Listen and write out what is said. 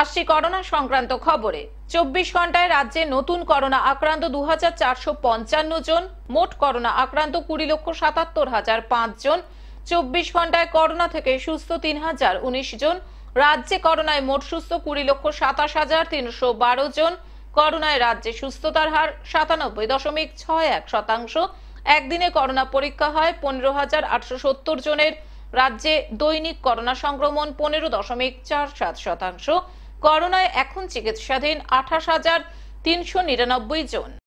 আসছি করোনা সংক্রান্ত খবরে চব্বিশ ঘন্টায় রাজ্যে নতুন করোনা আক্রান্ত দু জন মোট করোনা আক্রান্ত কুড়ি লক্ষ সাতাত্তর হাজার পাঁচ জন চব্বিশ ঘন্টায় করোনা থেকে সুস্থ তিন হাজার উনিশ জন রাজ্যে করোনায় মোট সুস্থ কুড়ি লক্ষ সাতাশ হাজার তিনশো বারো জন করোনায় রাজ্যে সুস্থতার হার সাতানব্বই দশমিক ছয় এক শতাংশ একদিনে করোনা পরীক্ষা হয় পনেরো হাজার আটশো সত্তর জনের রাজ্যে দৈনিক করোনা সংক্রমণ পনেরো দশমিক চার সাত শতাংশ করোনায় এখন চিকিৎসাধীন আঠাশ হাজার তিনশো নিরানব্বই জন